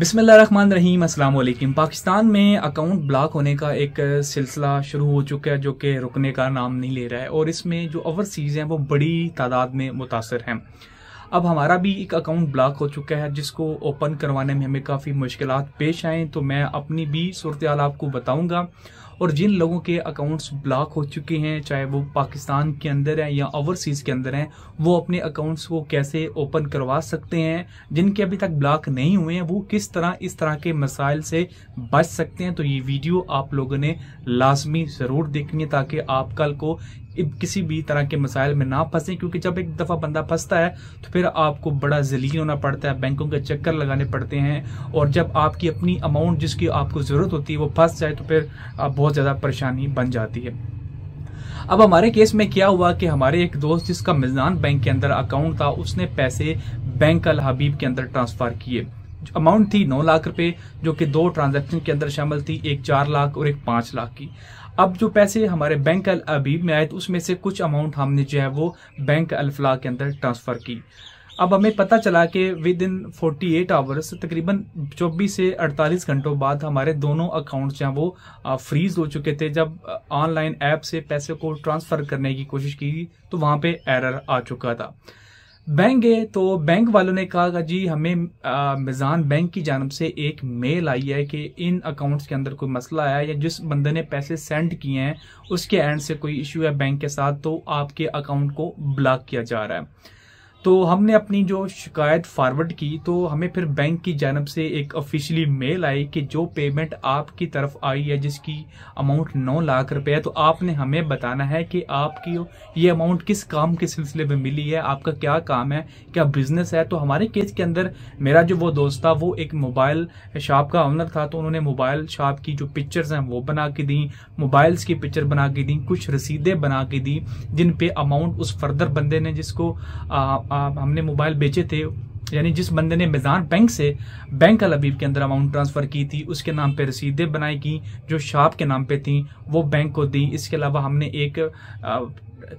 बिसमिल्ल रहीम अस्सलाम वालेकुम पाकिस्तान में अकाउंट ब्लॉक होने का एक सिलसिला शुरू हो चुका है जो कि रुकने का नाम नहीं ले रहा है और इसमें जो ओवरसीज़ हैं वो बड़ी तादाद में मुतासर हैं अब हमारा भी एक अकाउंट ब्लॉक हो चुका है जिसको ओपन करवाने में हमें काफ़ी मुश्किल पेश आएँ तो मैं अपनी भी सूरत आपको बताऊँगा और जिन लोगों के अकाउंट्स ब्लॉक हो चुके हैं चाहे वो पाकिस्तान के अंदर हैं या ओवरसीज़ के अंदर हैं वो अपने अकाउंट्स को कैसे ओपन करवा सकते हैं जिनके अभी तक ब्लॉक नहीं हुए हैं वो किस तरह इस तरह के मसाइल से बच सकते हैं तो ये वीडियो आप लोगों ने लाजमी ज़रूर देखनी है ताकि आप कल को किसी भी तरह के मसाइल में ना फंसे क्योंकि जब एक दफ़ा बंदा फंसता है तो फिर आपको बड़ा जलील होना पड़ता है बैंकों के चक्कर लगाने पड़ते हैं और जब आपकी अपनी अमाउंट जिसकी आपको ज़रूरत होती है वो फंस जाए तो फिर आप बहुत बहुत ज़्यादा परेशानी बन जाती है अब हमारे केस में क्या हुआ कि हमारे एक दोस्त जिसका मिजान बैंक के अंदर अकाउंट था उसने पैसे बैंक अल हबीब के अंदर ट्रांसफर किए अमाउंट थी नौ लाख रुपए जो कि दो ट्रांजैक्शन के अंदर शामिल थी एक चार लाख और एक पांच लाख की अब जो पैसे हमारे बैंक अल अबीब में आए तो उसमें से कुछ अमाउंट हमने जो है वो बैंक अल्फला के अंदर ट्रांसफर की अब हमें पता चला कि विद इन 48 एट आवर्स तकरीबन चौबीस से 48 घंटों बाद हमारे दोनों अकाउंट जो वो फ्रीज हो चुके थे जब ऑनलाइन ऐप से पैसे को ट्रांसफ़र करने की कोशिश की तो वहाँ पे एरर आ चुका था बैंक गए तो बैंक वालों ने कहा जी हमें मिजान बैंक की जानब से एक मेल आई है कि इन अकाउंट्स के अंदर कोई मसला आया या जिस बंदे ने पैसे सेंड किए हैं उसके एंड से कोई इशू है बैंक के साथ तो आपके अकाउंट को ब्लॉक किया जा रहा है तो हमने अपनी जो शिकायत फॉरवर्ड की तो हमें फिर बैंक की जानब से एक ऑफिशियली मेल आई कि जो पेमेंट आपकी तरफ आई है जिसकी अमाउंट नौ लाख रुपए है तो आपने हमें बताना है कि आपकी ये अमाउंट किस काम के सिलसिले में मिली है आपका क्या काम है क्या बिजनेस है तो हमारे केस के अंदर मेरा जो वो दोस्त था वो एक मोबाइल शॉप का ऑनर था तो उन्होंने मोबाइल शॉप की जो पिक्चर्स हैं वो बना के दी मोबाइल्स की पिक्चर बना के दी कुछ रसीदें बना के दी जिन पे अमाउंट उस फर्दर बंदे ने जिसको हमने मोबाइल बेचे थे यानी जिस बंदे ने मिजान बैंक से बैंक अल अबीब के अंदर अमाउंट ट्रांसफ़र की थी उसके नाम पे रसीदें बनाई की जो शाप के नाम पे थी वो बैंक को दी इसके अलावा हमने एक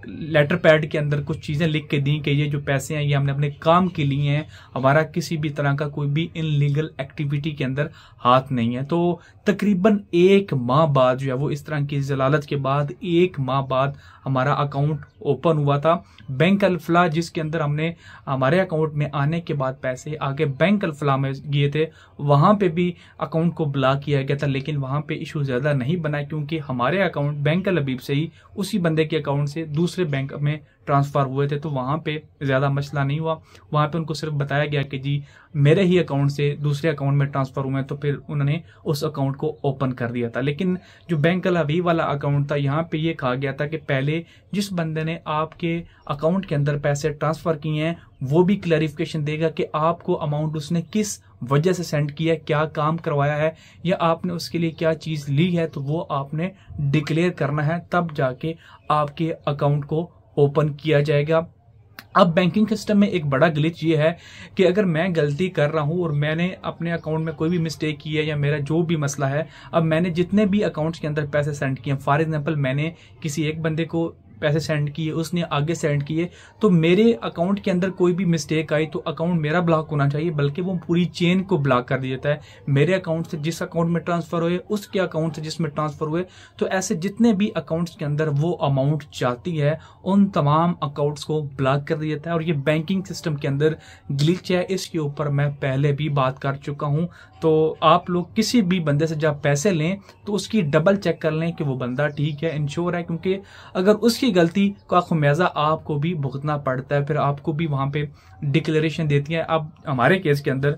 लेटर पैड के अंदर कुछ चीज़ें लिख के दी कि ये जो पैसे हैं ये हमने अपने काम के लिए हैं हमारा किसी भी तरह का कोई भी इनलीगल एक्टिविटी के अंदर हाथ नहीं है तो तकरीबन एक माह बाद जो है वो इस तरह की जलालत के बाद एक माह बाद हमारा अकाउंट ओपन हुआ था बैंक अल्फला जिसके अंदर हमने हमारे अकाउंट में आने के के बाद पैसे आगे बैंक अलफला में गए थे वहाँ पे भी अकाउंट को ब्लॉक किया गया था लेकिन वहाँ पे इशू ज़्यादा नहीं बना क्योंकि हमारे अकाउंट बैंक अलबीब से ही उसी बंदे के अकाउंट से दूसरे बैंक में ट्रांसफ़र हुए थे तो वहाँ पे ज़्यादा मसला नहीं हुआ वहाँ पे उनको सिर्फ बताया गया कि जी मेरे ही अकाउंट से दूसरे अकाउंट में ट्रांसफ़र हुए तो फिर उन्होंने उस अकाउंट को ओपन कर दिया था लेकिन जो बैंक अल वाला अकाउंट था यहाँ पे ये कहा गया था कि पहले जिस बंदे ने आपके अकाउंट के अंदर पैसे ट्रांसफ़र किए हैं वो भी क्लैरिफिकेशन देगा कि आपको अमाउंट उसने किस वजह से सेंड किया क्या काम करवाया है या आपने उसके लिए क्या चीज़ ली है तो वो आपने डिक्लेयर करना है तब जाके आपके अकाउंट को ओपन किया जाएगा अब बैंकिंग सिस्टम में एक बड़ा ग्लिच ये है कि अगर मैं गलती कर रहा हूँ और मैंने अपने अकाउंट में कोई भी मिस्टेक की है या मेरा जो भी मसला है अब मैंने जितने भी अकाउंट्स के अंदर पैसे सेंड किए फॉर एग्जांपल मैंने किसी एक बंदे को पैसे सेंड किए उसने आगे सेंड किए तो मेरे अकाउंट के अंदर कोई भी मिस्टेक आई तो अकाउंट मेरा ब्लॉक होना चाहिए बल्कि वो पूरी चेन को ब्लॉक कर दिया जाता है मेरे अकाउंट से जिस अकाउंट में ट्रांसफर हुए उसके अकाउंट से जिसमें ट्रांसफर हुए तो ऐसे जितने भी अकाउंट्स के अंदर वो अमाउंट जाती है उन तमाम अकाउंट्स को ब्लॉक कर दिया जाता है और ये बैंकिंग सिस्टम के अंदर ग्लिच है इसके ऊपर मैं पहले भी बात कर चुका हूँ तो आप लोग किसी भी बंदे से जब पैसे लें तो उसकी डबल चेक कर लें कि वो बंदा ठीक है इंश्योर है क्योंकि अगर उसकी गलती का खुमेज़ा आपको भी भुगतना पड़ता है फिर आपको भी वहाँ पे डिक्लेरेशन देती है अब हमारे केस के अंदर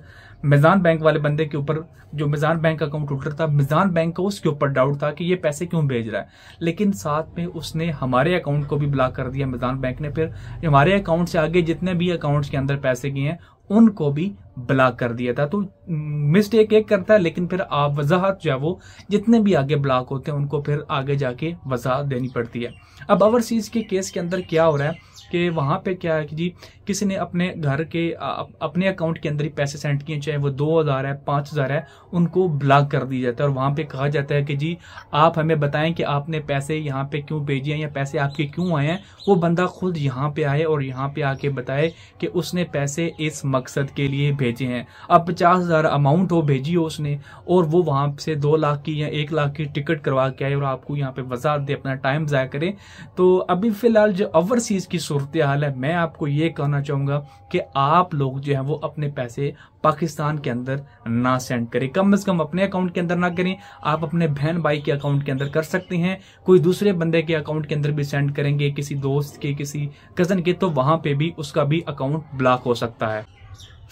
मिजान बैंक वाले बंदे के ऊपर जो मिजान बैंक का अकाउंट होल्डर था मिजान बैंक का उसके ऊपर डाउट था कि ये पैसे क्यों भेज रहा है लेकिन साथ में उसने हमारे अकाउंट को भी ब्लॉक कर दिया मिजान बैंक ने फिर हमारे अकाउंट से आगे जितने भी अकाउंट्स के अंदर पैसे गए हैं उनको भी ब्लॉक कर दिया था तो मिस्टेक एक करता है लेकिन फिर आप वजाहत जो है वो जितने भी आगे ब्लॉक होते हैं उनको फिर आगे जाके वजाहत देनी पड़ती है अब ओवरसीज के केस के अंदर क्या हो रहा है कि वहाँ पे क्या है कि जी किसी ने अपने घर के अपने अकाउंट के अंदर ही पैसे सेंड किए चाहे वो दो हज़ार है पाँच हज़ार है उनको ब्लॉक कर दिया जाता है और वहाँ पे कहा जाता है कि जी आप हमें बताएं कि आपने पैसे यहाँ पे क्यों भेजे हैं या पैसे आपके क्यों आए हैं वो बंदा खुद यहाँ पे आए और यहाँ पे आके बताए कि उसने पैसे इस मकसद के लिए भेजे हैं अब पचास हज़ार अमाउंट हो भेजी हो उसने और वो वहाँ से दो लाख की या एक लाख की टिकट करवा के आए और आपको यहाँ पे वजह दे अपना टाइम ज़ाया करें तो अभी फ़िलहाल जो ओवरसीज़ की सूरत सूरत हाल है मैं आपको ये कहना चाहूँगा कि आप लोग जो है वो अपने पैसे पाकिस्तान के अंदर ना सेंड करें कम से कम अपने अकाउंट के अंदर ना करें आप अपने बहन भाई के अकाउंट के अंदर कर सकते हैं कोई दूसरे बंदे के अकाउंट के अंदर भी सेंड करेंगे किसी दोस्त के किसी कज़न के तो वहाँ पे भी उसका भी अकाउंट ब्लॉक हो सकता है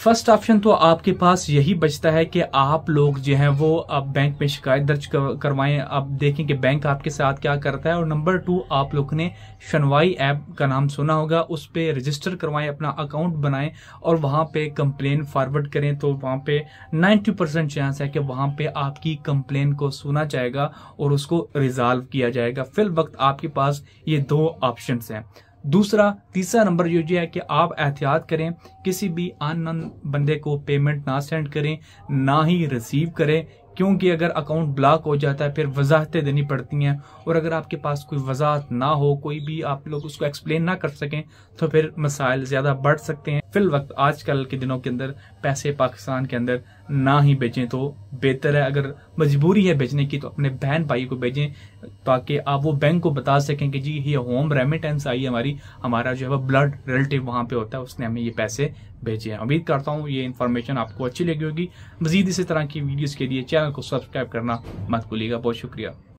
फर्स्ट ऑप्शन तो आपके पास यही बचता है कि आप लोग जो है वो अब बैंक में शिकायत दर्ज करवाएं आप देखें कि बैंक आपके साथ क्या करता है और नंबर टू आप लोग ने शनवाई ऐप का नाम सुना होगा उस पर रजिस्टर करवाएं अपना अकाउंट बनाएं और वहां पे कंप्लेन फॉरवर्ड करें तो वहां पे 90 परसेंट चांस है कि वहाँ पे आपकी कंप्लेन को सुना जाएगा और उसको रिजॉल्व किया जाएगा फिल वक्त आपके पास ये दो ऑप्शन हैं दूसरा तीसरा नंबर जो ये है कि आप एहतियात करें किसी भी अन बंदे को पेमेंट ना सेंड करें ना ही रिसीव करें क्योंकि अगर अकाउंट ब्लॉक हो जाता है फिर वजाहतें देनी पड़ती हैं और अगर आपके पास कोई वजाहत ना हो कोई भी आप लोग उसको एक्सप्लेन ना कर सकें तो फिर मसाइल ज़्यादा बढ़ सकते हैं फिल वक्त आजकल के दिनों के अंदर पैसे पाकिस्तान के अंदर ना ही बेचें तो बेहतर है अगर मजबूरी है बेचने की तो अपने बहन भाई को भेजें ताकि आप वो बैंक को बता सकें कि जी ये होम रेमिटेंस आई हमारी हमारा जो है वो ब्लड रिलेटिव वहाँ पे होता है उसने हमें ये पैसे भेजे हैं उम्मीद करता हूँ ये इन्फॉर्मेशन आपको अच्छी लगी होगी मजीद इसी तरह की वीडियोज़ के लिए चैनल को सब्सक्राइब करना मत भूलिएगा बहुत शुक्रिया